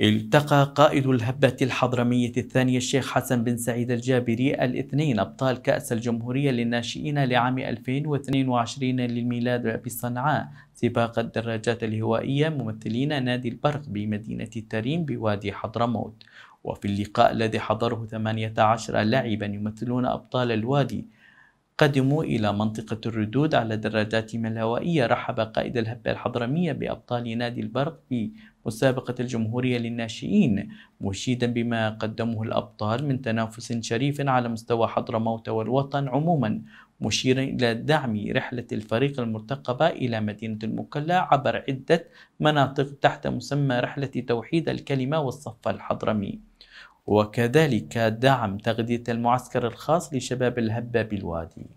التقى قائد الهبة الحضرمية الثانية الشيخ حسن بن سعيد الجابري الاثنين أبطال كأس الجمهورية للناشئين لعام 2022 للميلاد بصنعاء سباق الدراجات الهوائية ممثلين نادي البرق بمدينة التريم بوادي حضرموت وفي اللقاء الذي حضره 18 لاعبا يمثلون أبطال الوادي قدموا إلى منطقة الردود على دراجاتهم الهوائية رحب قائد الهبة الحضرمية بأبطال نادي البرق في مسابقة الجمهورية للناشئين مشيدا بما قدمه الأبطال من تنافس شريف على مستوى حضرموت والوطن عموما مشيرا إلى دعم رحلة الفريق المرتقبة إلى مدينة المكلا عبر عدة مناطق تحت مسمى رحلة توحيد الكلمة والصف الحضرمي وكذلك دعم تغذية المعسكر الخاص لشباب الهبة بالوادي